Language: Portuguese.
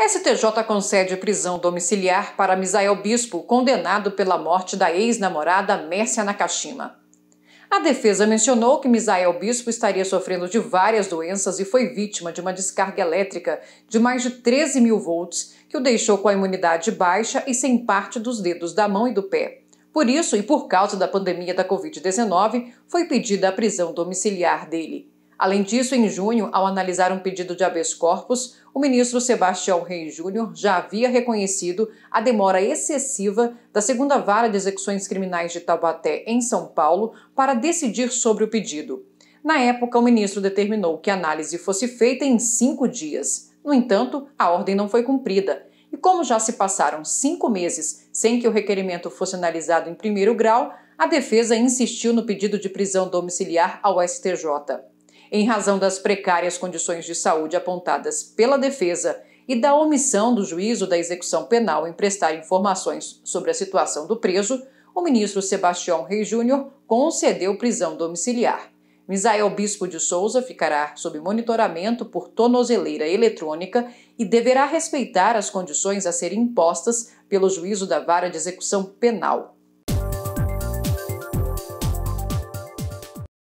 STJ concede prisão domiciliar para Misael Bispo, condenado pela morte da ex-namorada Mércia Nakashima. A defesa mencionou que Misael Bispo estaria sofrendo de várias doenças e foi vítima de uma descarga elétrica de mais de 13 mil volts, que o deixou com a imunidade baixa e sem parte dos dedos da mão e do pé. Por isso, e por causa da pandemia da Covid-19, foi pedida a prisão domiciliar dele. Além disso, em junho, ao analisar um pedido de habeas corpus, o ministro Sebastião Reis Júnior já havia reconhecido a demora excessiva da segunda vara de execuções criminais de Taubaté, em São Paulo, para decidir sobre o pedido. Na época, o ministro determinou que a análise fosse feita em cinco dias. No entanto, a ordem não foi cumprida. E como já se passaram cinco meses sem que o requerimento fosse analisado em primeiro grau, a defesa insistiu no pedido de prisão domiciliar ao STJ em razão das precárias condições de saúde apontadas pela defesa e da omissão do juízo da execução penal em prestar informações sobre a situação do preso, o ministro Sebastião Rei Júnior concedeu prisão domiciliar. Misael Bispo de Souza ficará sob monitoramento por tornozeleira eletrônica e deverá respeitar as condições a serem impostas pelo juízo da vara de execução penal.